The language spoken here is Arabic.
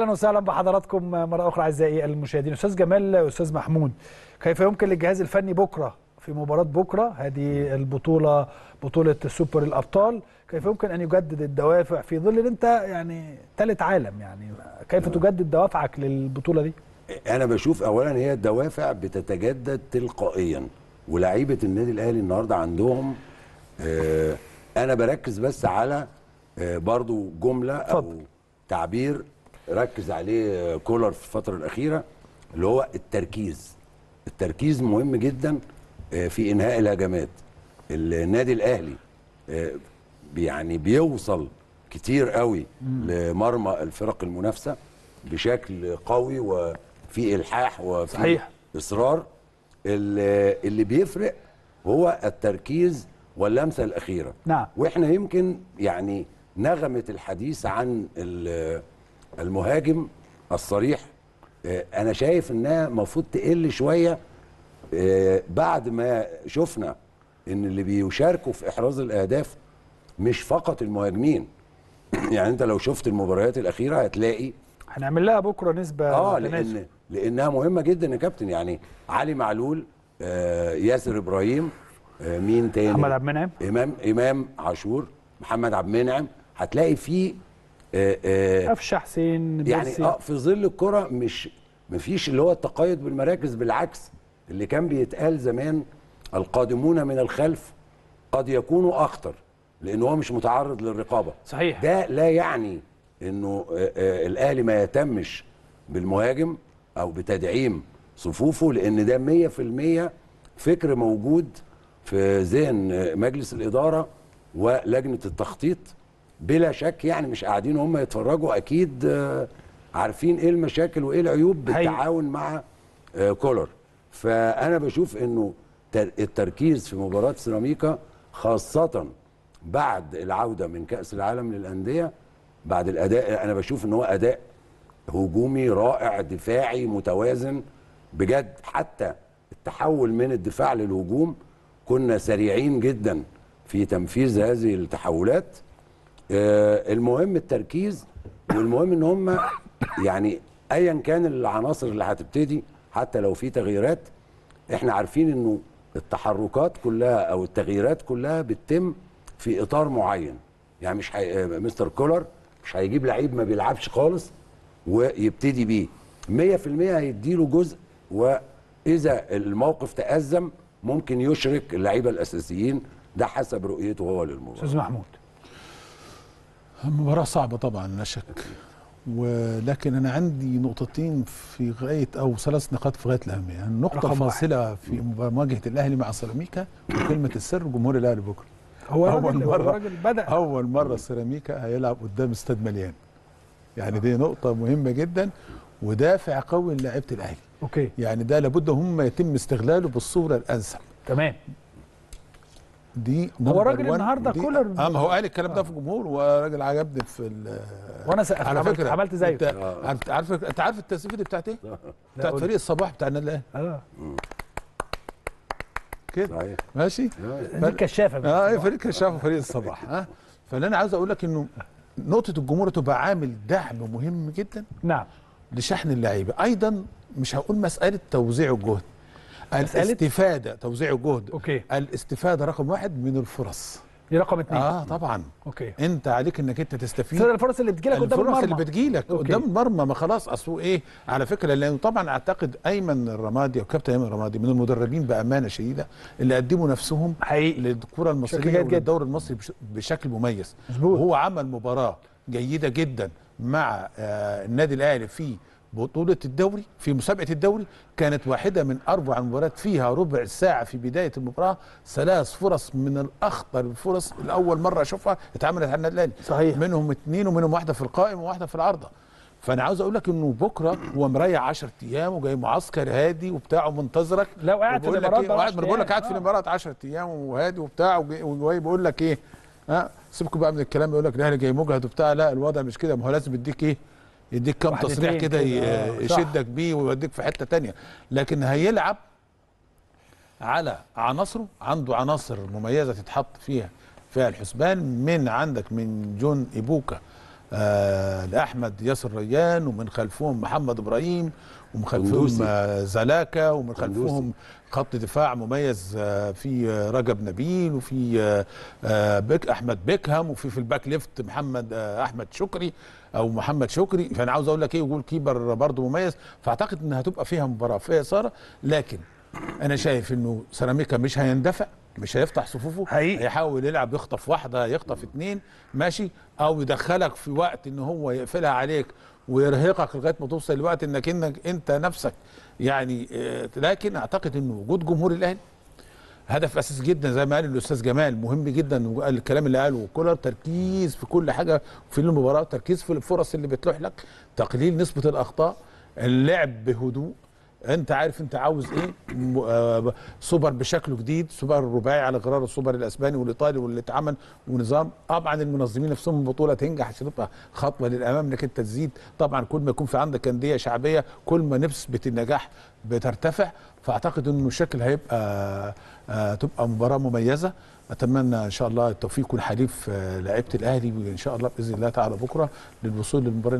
اهلا وسهلا بحضراتكم مره اخرى اعزائي المشاهدين استاذ جمال استاذ محمود كيف يمكن للجهاز الفني بكره في مباراه بكره هذه البطوله بطوله سوبر الابطال كيف يمكن ان يجدد الدوافع في ظل ان انت يعني ثالث عالم يعني كيف آه. تجدد دوافعك للبطوله دي انا بشوف اولا هي الدوافع بتتجدد تلقائيا ولاعيبه النادي الاهلي النهارده عندهم آه، انا بركز بس على آه، برضو جمله او تعبير ركز عليه كولر في الفتره الاخيره اللي هو التركيز التركيز مهم جدا آه، في انهاء الهجمات النادي الاهلي آه، يعني بيوصل كتير قوي لمرمى الفرق المنافسه بشكل قوي وفي الحاح وفي صحيح. اصرار اللي, بيفرق هو التركيز واللمسه الاخيره نعم. واحنا يمكن يعني نغمه الحديث عن المهاجم الصريح آه، انا شايف انها المفروض تقل شويه آه، بعد ما شفنا ان اللي بيشاركوا في احراز الاهداف مش فقط المهاجمين يعني انت لو شفت المباريات الاخيره هتلاقي هنعمل لها بكره نسبه اه لان لانها مهمه جدا يا كابتن يعني علي معلول آه ياسر ابراهيم آه مين تاني محمد عبد المنعم امام امام عاشور محمد عبد المنعم هتلاقي فيه آه، آه، قفشه حسين يعني اه في ظل الكره مش مفيش اللي هو التقيد بالمراكز بالعكس اللي كان بيتقال زمان القادمون من الخلف قد يكونوا اخطر لان هو مش متعرض للرقابه صحيح ده لا يعني انه آه، الاهلي ما يهتمش بالمهاجم او بتدعيم صفوفه لان ده 100% فكر موجود في ذهن مجلس الاداره ولجنه التخطيط بلا شك يعني مش قاعدين هم يتفرجوا اكيد آه، عارفين ايه المشاكل وايه العيوب بالتعاون مع آه، كولر فانا بشوف انه التركيز في مباراه سيراميكا خاصه بعد العوده من كاس العالم للانديه بعد الاداء انا بشوف ان هو اداء هجومي رائع دفاعي متوازن بجد حتى التحول من الدفاع للهجوم كنا سريعين جدا في تنفيذ هذه التحولات آه، المهم التركيز والمهم ان هم يعني ايا كان العناصر اللي هتبتدي حتى لو في تغييرات احنا عارفين انه التحركات كلها او التغييرات كلها بتتم في اطار معين يعني مش حي... آه، مستر كولر مش هيجيب لعيب ما بيلعبش خالص ويبتدي بيه 100% هيديله جزء واذا الموقف تازم ممكن يشرك اللعيبه الاساسيين ده حسب رؤيته هو للمباراه استاذ محمود مباراة صعبة طبعا لا شك ولكن انا عندي نقطتين في غايه او ثلاث نقاط في غايه الاهميه يعني النقطه الفاصله في مواجهه الاهلي مع سيراميكا وكلمه السر جمهور الاهلي بكره هو اول مره بدأ. اول مره سيراميكا هيلعب قدام استاد مليان يعني دي نقطه مهمه جدا ودافع قوي للاعيبه الاهلي اوكي يعني ده لابد هم يتم استغلاله بالصوره الانسب تمام دي هو راجل النهارده كولر اه ما هو قال الكلام ده في الجمهور وراجل عجبني في وانا على عملت, فكرة عملت زيه انت عارف انت عارف التسقيفه دي بتاعت ايه؟ بتاعت فريق الصباح بتاع النادي الاهلي اه كده صحيح. ماشي فريق كشافه اه فريق كشافه فريق الصباح ها فاللي انا عاوز اقول لك انه نقطه الجمهور تبقى عامل دعم مهم جدا نعم لشحن اللعيبه ايضا مش هقول مساله توزيع الجهد الاستفاده توزيع الجهد أوكي. الاستفاده رقم واحد من الفرص دي رقم اثنين اه طبعا اوكي انت عليك انك انت تستفيد الفرص اللي بتجيلك قدام المرمى الفرص اللي بتجيلك قدام المرمى ما خلاص اصله ايه على فكره لانه طبعا اعتقد ايمن الرمادي او كابتن ايمن الرمادي من المدربين بامانه شديده اللي قدموا نفسهم حقيقي للكره المصريه وللدوري المصري بشكل مميز مظبوط وهو عمل مباراه جيده جدا مع آه النادي الاهلي في بطولة الدوري في مسابقة الدوري كانت واحدة من أربع مباريات فيها ربع ساعة في بداية المباراة ثلاث فرص من الأخطر الفرص الأول مرة أشوفها اتعملت على النادي الأهلي صحيح منهم اثنين ومنهم واحدة في القائم وواحدة في العارضة فأنا عاوز أقول لك إنه بكرة هو مريح 10 أيام وجاي معسكر هادي وبتاع ومنتظرك لو قاعد في الإمارات إيه، قاعد بقول لك قاعد في الإمارات 10 أيام وهادي وبتاع وجاي بيقول لك إيه ها سيبكم بقى من الكلام يقول لك الأهلي جاي مجهد وبتاع لا الوضع مش كده ما هو لازم يديك إيه يديك كام تصريح كده آه، يشدك بيه ويوديك في حته تانية لكن هيلعب على عناصره عنده عناصر مميزه تتحط فيها في الحسبان من عندك من جون ايبوكا آه، لاحمد ياسر ريان ومن خلفهم محمد ابراهيم ومن خلفهم آه، زلاكا ومن خلفهم خط دفاع مميز آه، في رجب نبيل وفي بك احمد بيكهام وفي في الباك ليفت محمد احمد شكري او محمد شكري فانا عاوز اقول لك ايه وجول كيبر برضه مميز فاعتقد انها هتبقى فيها مباراه فيها ساره لكن انا شايف انه سيراميكا مش هيندفع مش هيفتح صفوفه حقيقي. هيحاول يلعب يخطف واحده يخطف اتنين ماشي او يدخلك في وقت ان هو يقفلها عليك ويرهقك لغايه ما توصل لوقت انك انك انت نفسك يعني آه، لكن اعتقد ان وجود جمهور الاهلي هدف اساسي جدا زي ما قال الاستاذ جمال مهم جدا الكلام اللي قاله كولر تركيز في كل حاجه في المباراه تركيز في الفرص اللي بتلوح لك تقليل نسبه الاخطاء اللعب بهدوء انت عارف انت عاوز ايه آه، سوبر بشكله جديد سوبر رباعي على غرار السوبر الاسباني والايطالي واللي اتعمل ونظام طبعا المنظمين نفسهم البطوله تنجح عشان تبقى خطوه للامام انك انت تزيد طبعا كل ما يكون في عندك انديه شعبيه كل ما نسبه النجاح بترتفع فاعتقد انه الشكل هيبقى آه، تبقى مباراه مميزه اتمنى ان شاء الله التوفيق والحليف آه، لعيبه الاهلي وان شاء الله باذن الله تعالى بكره للوصول للمباراه